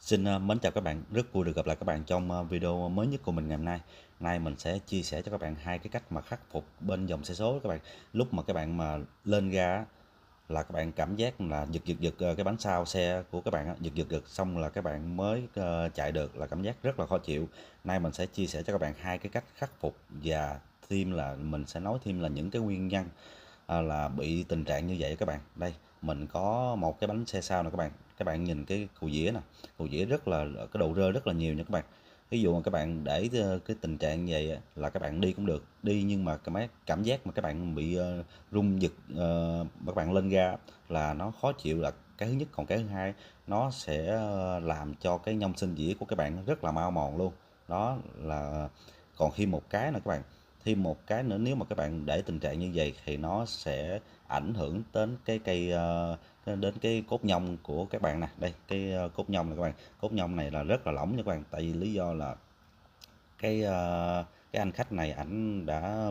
Xin ờ, mến chào các bạn, rất vui được gặp lại các bạn trong ờ, video mới nhất của mình ngày hôm nay. Nay mình sẽ chia sẻ cho các bạn hai cái cách mà khắc phục bên dòng xe số các bạn. Lúc mà các bạn mà lên ga là các bạn cảm giác là giật giật giật ờ, cái bánh sau xe của các bạn giật giật giật xong là các bạn mới chạy được là cảm giác rất là khó chịu. Nay mình sẽ chia sẻ cho các bạn hai cái cách khắc phục và thêm là mình sẽ nói thêm là những cái nguyên nhân là bị tình trạng như vậy các bạn. Đây, mình có một cái bánh xe sau nè các bạn các bạn nhìn cái cầu dĩa nè cầu dĩa rất là cái độ rơ rất là nhiều nha các bạn ví dụ mà các bạn để ờ, cái tình trạng như vậy là các bạn đi cũng được đi nhưng mà cái cảm giác mà các bạn bị ờ, rung giật uh, các bạn lên ga là nó khó chịu là cái thứ nhất còn cái thứ hai nó sẽ làm cho cái nhông sinh dĩa của các bạn rất là mau mòn luôn đó là còn khi một cái nữa các bạn thêm một cái nữa nếu mà các bạn để tình trạng như vậy thì nó sẽ ảnh hưởng đến cái cây ờ, đến cái cốt nhông của các bạn nè đây cái ờ, cốt nhông này các bạn cốt nhông này là rất là lỏng nha các bạn tại vì lý do là cái ờ, cái anh khách này ảnh đã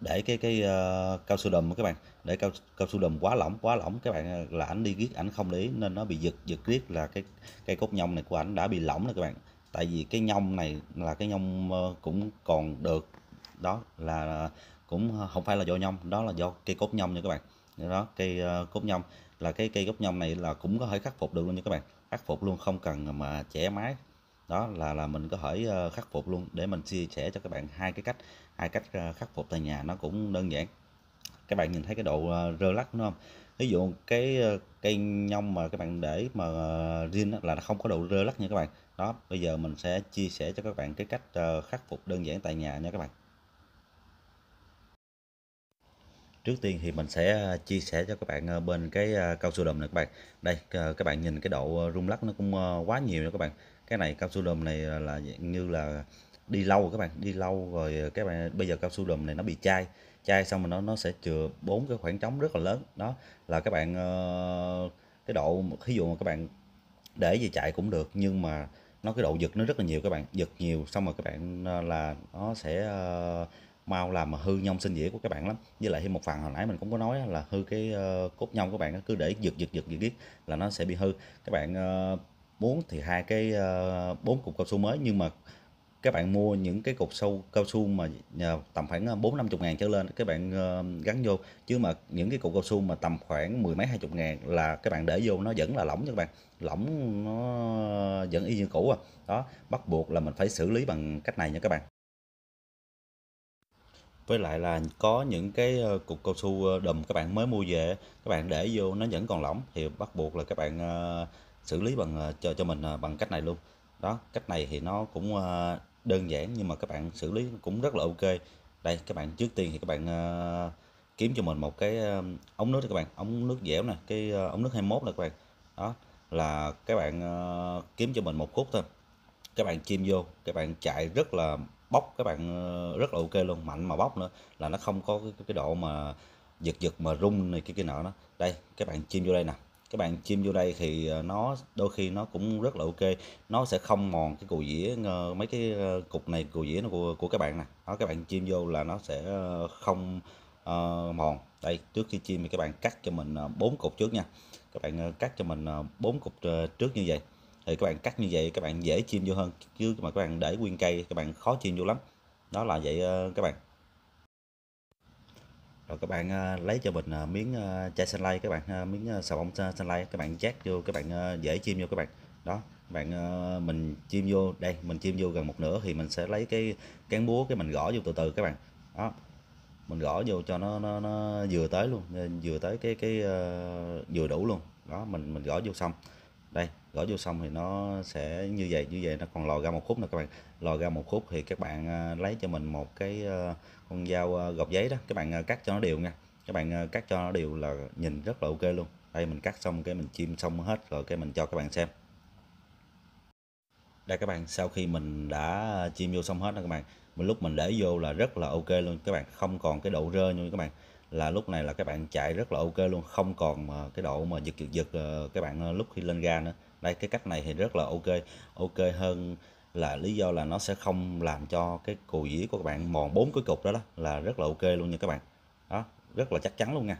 để cái cái uh, cao su đùm các bạn để cao cao su đùm quá lỏng quá lỏng các bạn là ảnh đi giết ảnh không để ý nên nó bị giật giật riết là cái cây cốt nhông này của ảnh đã bị lỏng rồi các bạn tại vì cái nhông này là cái nhông uh, cũng còn được đó là cũng ờ, không phải là do nhông đó là do cây cốt nhông nha các bạn đó cây ờ, cốt nhông là cái cây gốc nhông này là cũng có thể khắc phục được luôn nha các bạn khắc phục luôn không cần mà chẻ máy đó là là mình có thể ờ, khắc phục luôn để mình chia sẻ cho các bạn hai cái cách hai cách khắc phục tại nhà nó cũng đơn giản các bạn nhìn thấy cái độ rơ lắc đúng không ví dụ cái cây nhông mà các bạn để mà riêng là nó không có độ rơ lắc nha các bạn đó bây giờ mình sẽ chia sẻ cho các bạn cái cách khắc phục đơn giản tại nhà nha các bạn trước tiên thì mình sẽ à, chia sẻ cho các bạn à, bên cái à, cao su đầm này các bạn đây các bạn nhìn cái độ rung lắc nó cũng quá nhiều nha các bạn cái này cao su đầm này là như là đi lâu các bạn đi lâu rồi các bạn bây giờ cao su đùm này nó bị chai chai xong rồi nó nó sẽ chừa bốn cái khoảng trống rất là lớn đó là các bạn cái độ ví dụ mà các bạn để gì chạy cũng được nhưng mà nó cái độ giật nó rất là nhiều các bạn giật nhiều xong rồi các bạn là nó sẽ mau làm mà hư nhông sinh dĩa của các bạn lắm với lại thêm một phần hồi nãy mình cũng có nói là hư cái ờ, cốt nhông các bạn cứ để giật giật giật giật giết là nó sẽ bị hư các bạn ờ, muốn thì hai cái ờ, bốn cục cao su mới nhưng mà các bạn mua những cái cục sâu cao su mà tầm khoảng bốn năm chục ngàn trở lên các bạn gắn vô chứ mà những cái cục cao su mà tầm khoảng mười mấy hai chục ngàn là các bạn để vô nó vẫn là lỏng nha các bạn lỏng nó vẫn y như cũ à đó bắt buộc là mình phải xử lý bằng cách này nha các bạn với lại là có những cái ờ, cục cao su ờ, đùm các bạn mới mua về các bạn để vô nó vẫn còn lỏng thì bắt buộc là các bạn ờ, xử lý bằng cho cho mình bằng cách này luôn đó cách này thì nó cũng đơn giản nhưng mà các bạn xử lý cũng rất là ok đây các bạn trước tiên thì các bạn kiếm cho mình một cái ống nước các bạn ống nước dẻo này cái ống nước 21 nè các bạn đó là các bạn kiếm cho mình một khúc thôi các bạn chim vô các bạn chạy rất là bóc các bạn ờ, rất là ok luôn mạnh mà bóc nữa là nó không có cái, cái độ mà giật giật mà rung này cái kia nọ nó đây các bạn chim vô đây nè các bạn chim vô đây thì ờ, nó đôi khi nó cũng rất là ok nó sẽ không mòn cái cù dĩa ờ, mấy cái cục này cù dĩa của, của các bạn nè đó các bạn chim vô là nó sẽ không uh, mòn đây trước khi chim thì các bạn cắt cho mình bốn cục trước nha các bạn cắt cho mình bốn cục trước như vậy thì các bạn cắt như vậy các bạn dễ chim vô hơn chứ mà các bạn để nguyên cây các bạn khó chim vô lắm đó là vậy ờ, các bạn rồi các bạn ờ, lấy cho mình ờ, miếng chai xanh lay các bạn miếng xà bông xanh lay các bạn chát vô các bạn dễ chim vô các bạn đó bạn mình chim vô đây mình chim vô gần một nửa thì mình sẽ lấy cái cán búa cái mình gõ vô từ từ các bạn đó mình gõ vô cho nó nó, nó vừa tới luôn vừa tới cái cái vừa đủ luôn đó mình mình gõ vô xong đây gõ vô xong thì nó sẽ như vậy như vậy nó còn lòi ra một khúc nữa các bạn lòi ra một khúc thì các bạn à, lấy cho mình một cái à, con dao à, gọt giấy đó các bạn cắt cho nó đều nha các bạn cắt cho nó đều là nhìn rất là ok luôn đây mình cắt xong cái mình chim xong hết rồi cái mình cho các bạn xem đây các bạn sau khi mình đã chim vô xong hết đó các bạn mình lúc mình để vô là rất là ok luôn các bạn không còn cái độ rơ như các bạn là lúc này là các bạn chạy rất là ok luôn không còn mà cái độ mà giật giật giật các bạn lúc khi lên ga nữa đây cái cách này thì rất là ok ok hơn là lý do là nó sẽ không làm cho cái cùi dĩa của các bạn mòn bốn cái cục đó đó là rất là ok luôn nha các bạn đó rất là chắc chắn luôn nha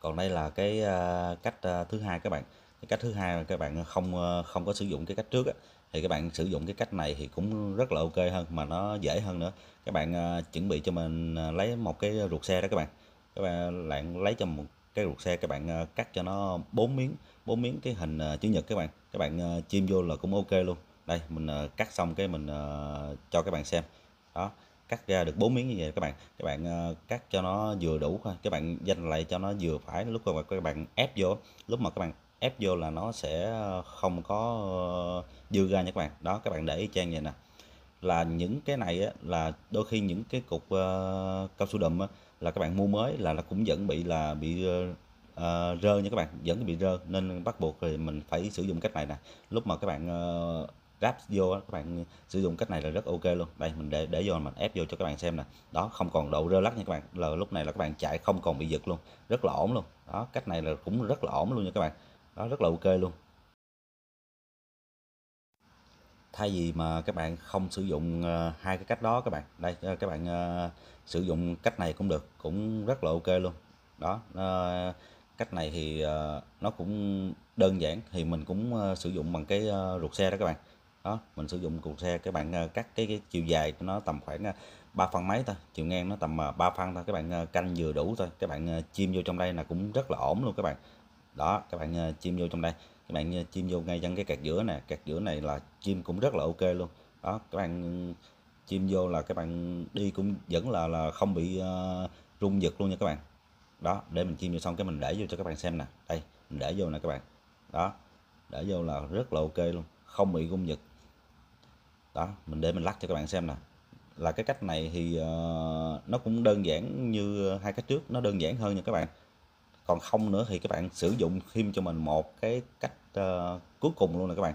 còn đây là cái à, cách à, thứ hai các bạn cái cách thứ hai mà các bạn không à, không có sử dụng cái cách trước á, thì các bạn sử dụng cái cách này thì cũng rất là ok hơn mà nó dễ hơn nữa các bạn chuẩn bị cho mình lấy một cái ruột xe đó các bạn các bạn lấy cho một cái ruột xe các bạn ờ, cắt cho nó bốn miếng bốn miếng cái hình ờ, chữ nhật các bạn các bạn ờ, chim vô là cũng ok luôn đây mình cắt xong cái mình cho các bạn xem đó cắt ra được bốn miếng như vậy các bạn các bạn cắt cho nó vừa đủ thôi các bạn danh lại cho nó vừa phải lúc mà các bạn ép vô lúc mà các bạn ép vô là nó sẽ không có dư ra nha các bạn đó các bạn để ý trang vậy nè là những cái này á, là đôi khi những cái cục uh, cao su đùm á, là các bạn mua mới là nó cũng vẫn bị là bị uh, rơ nha các bạn vẫn bị rơ nên bắt buộc thì mình phải sử dụng cách này nè lúc mà các bạn uh, ráp vô các bạn sử dụng cách này là rất ok luôn đây mình để để vô mình ép vô cho các bạn xem nè đó không còn độ rơ lắc nha các bạn là lúc này là các bạn chạy không còn bị giật luôn rất là ổn luôn đó cách này là cũng rất là ổn luôn nha các bạn đó rất là ok luôn thay vì mà các bạn không sử dụng ờ, hai cái cách đó các bạn đây ờ, các bạn ờ, sử dụng cách này cũng được cũng rất là ok luôn đó cách này thì nó cũng đơn giản thì mình cũng sử dụng bằng cái ruột xe đó các bạn đó mình sử dụng ruột xe các bạn cắt cái, cái chiều dài nó tầm khoảng 3 phân mấy thôi chiều ngang nó tầm 3 phân thôi các bạn canh vừa đủ thôi các bạn chim vô trong đây là cũng rất là ổn luôn các bạn đó các bạn chim vô trong đây các bạn chim vô ngay chân cái cạt giữa nè cạt giữa này là chim cũng rất là ok luôn đó các bạn chim vô là các bạn đi cũng vẫn là là không bị uh, rung giật luôn nha các bạn đó để mình chim vô xong cái mình để vô cho các bạn xem nè đây mình để vô nè các bạn đó để vô là rất là ok luôn không bị rung giật đó mình để mình lắc cho các bạn xem nè là cái cách này thì uh, nó cũng đơn giản như hai cách trước nó đơn giản hơn nha các bạn còn không nữa thì các bạn sử dụng thêm cho mình một cái cách uh, cuối cùng luôn là các bạn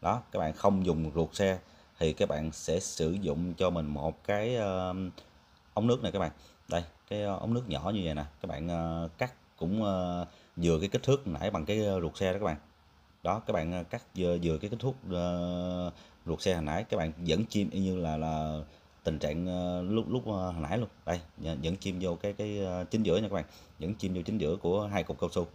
đó các bạn không dùng ruột xe thì các bạn sẽ sử dụng cho mình một cái uh, ống nước này các bạn đây cái ờ, ống nước nhỏ như vậy nè các bạn uh, cắt cũng uh, vừa cái kích thước nãy bằng cái ruột xe đó các bạn đó các bạn cắt vừa, vừa cái kích thước uh, ruột xe hồi nãy các bạn vẫn chim như là là tình trạng ờ, lúc lúc ờ, hồi nãy luôn đây dẫn chim vô cái cái ờ, chính giữa nha các bạn dẫn chim vô chính giữa của hai cục cao su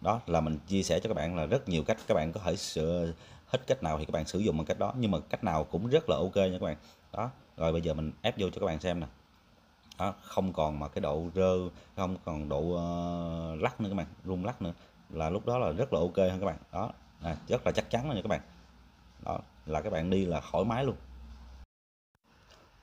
đó là mình chia sẻ cho các bạn là rất nhiều cách các bạn có thể sửa hết cách nào thì các bạn sử dụng bằng cách đó nhưng mà cách nào cũng rất là ok nha các bạn đó rồi bây giờ mình ép vô cho các bạn xem nè đó, không còn mà cái độ rơ không còn độ uh, lắc nữa các bạn rung lắc nữa là lúc đó là rất là ok hơn các bạn đó à, rất là chắc chắn luôn nha các bạn đó là các bạn đi là thoải mái luôn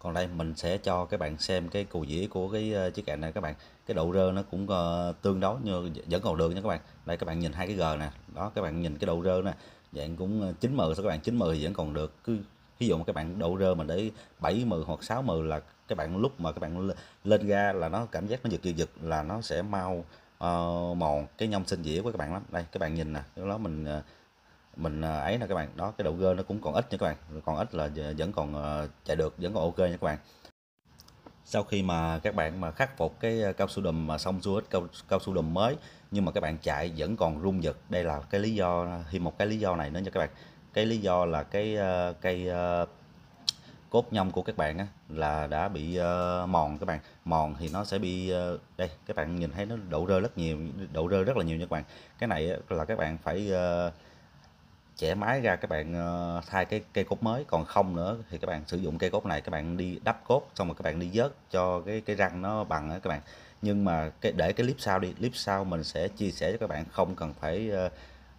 còn đây mình sẽ cho các bạn xem cái cù dĩa của cái ờ, chiếc cạn này các bạn cái độ rơ nó cũng ờ, tương đối như vẫn còn được nha các bạn đây các bạn nhìn hai cái g nè đó các bạn nhìn cái độ rơ nè dạng cũng 90 ờ, sao các bạn 90 vẫn còn được cứ ví dụ mà các bạn độ rơ mình để 70 hoặc 60 là các bạn lúc mà các bạn lên ga là nó cảm giác nó giật giật là nó sẽ mau uh, mòn cái nhông sinh dĩa của các bạn lắm đây các bạn nhìn nè đó mình uh, mình à, ấy nè các bạn đó cái động cơ nó cũng còn ít nha các bạn còn ít là vẫn còn à, chạy được vẫn còn ok nha các bạn sau khi mà các bạn mà khắc phục cái à, cao su đùm mà xong xuôi, ít cao, cao su đùm mới nhưng mà các bạn chạy vẫn còn rung giật đây là cái lý do thêm một cái lý do này nữa nha các bạn cái lý do là cái cây cốt nhông của các bạn á, là đã bị uh, mòn các bạn mòn thì nó sẽ bị uh, đây các bạn nhìn thấy nó đậu rơi rất nhiều đậu rơi rất là nhiều nha các bạn cái này á, là các bạn phải uh, chẻ máy ra các bạn ờ, thay cái cây cốt mới còn không nữa thì các bạn sử dụng cây cốt này các bạn đi đắp cốt xong rồi các bạn đi dớt cho cái cái răng nó bằng các bạn nhưng mà cái để cái clip sau đi clip sau mình sẽ chia sẻ cho các bạn không cần phải ờ,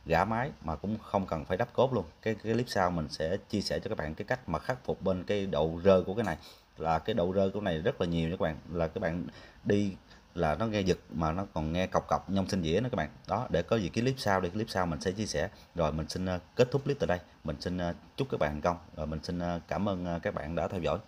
gã máy mà cũng không cần phải đắp cốt luôn cái, cái clip sau mình sẽ chia sẻ cho các bạn cái cách mà khắc phục bên cái độ rơ của cái này là cái độ rơ của này rất là nhiều các bạn là các bạn đi là nó nghe giật mà nó còn nghe cọc cọc nhông sinh dĩa nữa các bạn đó để có gì cái clip sau để clip sau mình sẽ chia sẻ rồi mình xin ờ, kết thúc clip tại đây mình xin ờ, chúc các bạn thành công rồi mình xin ờ, cảm ơn các bạn đã theo dõi